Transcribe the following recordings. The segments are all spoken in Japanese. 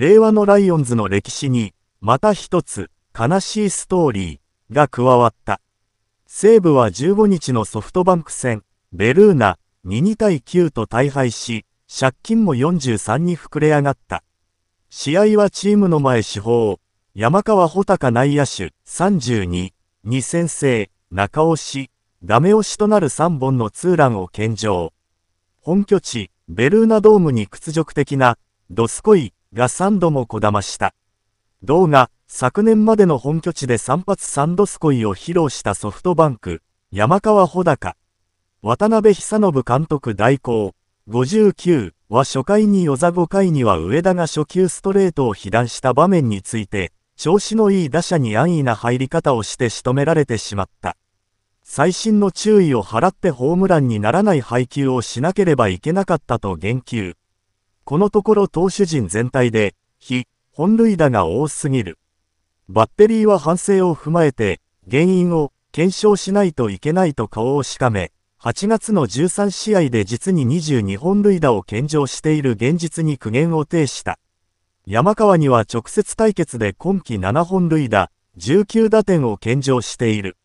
令和のライオンズの歴史に、また一つ、悲しいストーリーが加わった。西武は15日のソフトバンク戦、ベルーナ、22対9と大敗し、借金も43に膨れ上がった。試合はチームの前主砲、山川穂高内野手32、2先制、中押し、ダメ押しとなる3本のツーランを献上。本拠地、ベルーナドームに屈辱的な、ドスコイが3度もこだました。同が、昨年までの本拠地で3発ン度スコイを披露したソフトバンク、山川穂高。渡辺久信監督代行、59は初回に与座5回には上田が初球ストレートを被弾した場面について、調子のいい打者に安易な入り方をして仕留められてしまった。最新の注意を払ってホームランにならない配球をしなければいけなかったと言及。このところ投手陣全体で、非、本塁打が多すぎる。バッテリーは反省を踏まえて、原因を検証しないといけないと顔をしかめ、8月の13試合で実に22本塁打を献上している現実に苦言を呈した。山川には直接対決で今季7本塁打、19打点を献上している。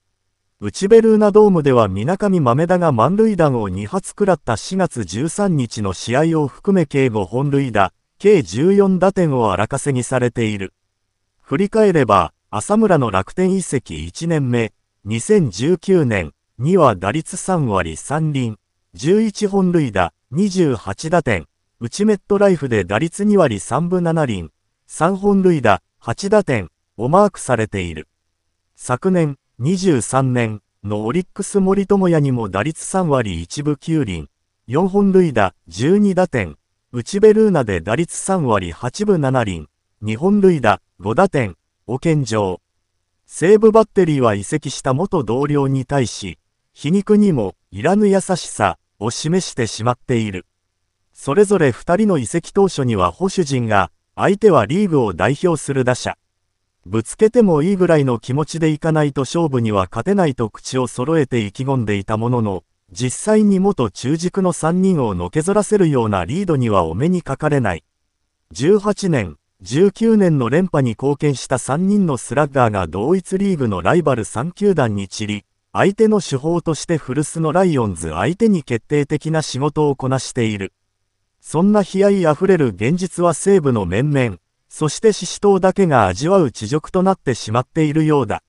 内ベルーナドームでは水上豆田が満塁弾を2発食らった4月13日の試合を含め計5本塁打、計14打点を荒稼ぎされている。振り返れば、浅村の楽天移籍1年目、2019年には打率3割3厘、11本塁打、28打点、内メットライフで打率2割3分7厘、3本塁打、8打点をマークされている。昨年、2 3年のオリックス森友哉にも打率3割1分9厘、4本塁打、12打点、内ベルーナで打率3割8分7厘、2本塁打、5打点、を健上。西武バッテリーは移籍した元同僚に対し、皮肉にもいらぬ優しさを示してしまっている。それぞれ2人の移籍当初には保守陣が、相手はリーグを代表する打者。ぶつけてもいいぐらいの気持ちでいかないと勝負には勝てないと口を揃えて意気込んでいたものの、実際に元中軸の3人をのけぞらせるようなリードにはお目にかかれない。18年、19年の連覇に貢献した3人のスラッガーが同一リーグのライバル3球団に散り、相手の手法として古巣のライオンズ相手に決定的な仕事をこなしている。そんな悲哀あふれる現実は西部の面々、そして獅子党だけが味わう地獄となってしまっているようだ。